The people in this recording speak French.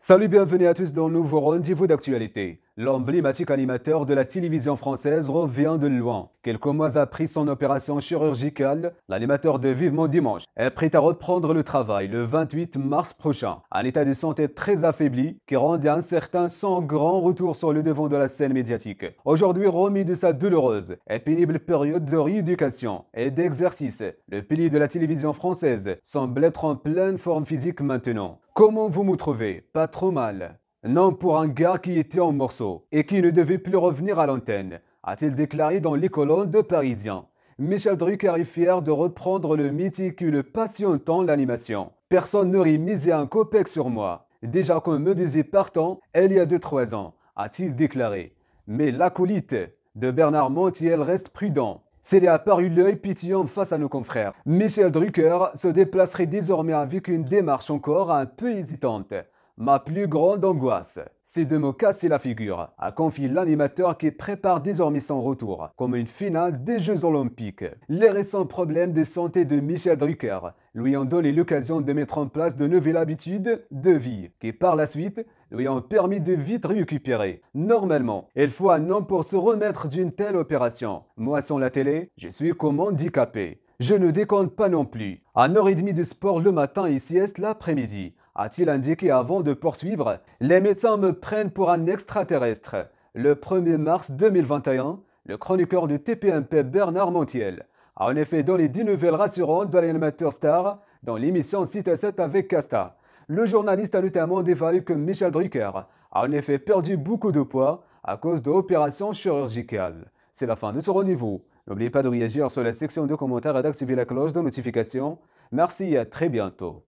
Salut, bienvenue à tous dans nouveau rendez-vous d'actualité. L'emblématique animateur de la télévision française revient de loin. Quelques mois après son opération chirurgicale, l'animateur de Vivement Dimanche est prêt à reprendre le travail le 28 mars prochain. Un état de santé très affaibli qui rendait incertain son grand retour sur le devant de la scène médiatique. Aujourd'hui remis de sa douloureuse et pénible période de rééducation et d'exercice, le pilier de la télévision française semble être en pleine forme physique maintenant. Comment vous me trouvez Pas trop mal. Non pour un gars qui était en morceaux et qui ne devait plus revenir à l'antenne, a-t-il déclaré dans les colonnes de Parisien. Michel Drucker est fier de reprendre le méticule patientant l'animation. Personne n'aurait misé un copec sur moi. Déjà qu'on me disait partant, elle y a 2-3 ans, a-t-il déclaré. Mais l'acolyte de Bernard Montiel reste prudent. C'est est apparu l'œil en face à nos confrères. Michel Drucker se déplacerait désormais avec une démarche encore un peu hésitante. Ma plus grande angoisse. c'est de me casser la figure, a confié l'animateur qui prépare désormais son retour, comme une finale des Jeux Olympiques. Les récents problèmes de santé de Michel Drucker lui ont donné l'occasion de mettre en place de nouvelles habitudes de vie, qui par la suite lui ont permis de vite récupérer. Normalement, il faut un an pour se remettre d'une telle opération. Moi sans la télé, je suis comme handicapé. Je ne décompte pas non plus. Un heure et demie de sport le matin et sieste l'après-midi, a-t-il indiqué avant de poursuivre. Les médecins me prennent pour un extraterrestre. Le 1er mars 2021, le chroniqueur du TPMP Bernard Montiel a en effet donné 10 nouvelles rassurantes de l'animateur star dans l'émission à 7 avec Casta. Le journaliste a notamment dévalué que Michel Drucker a en effet perdu beaucoup de poids à cause d'opérations chirurgicales. C'est la fin de ce rendez-vous. N'oubliez pas de réagir sur la section de commentaires et d'activer la cloche de notification. Merci et à très bientôt.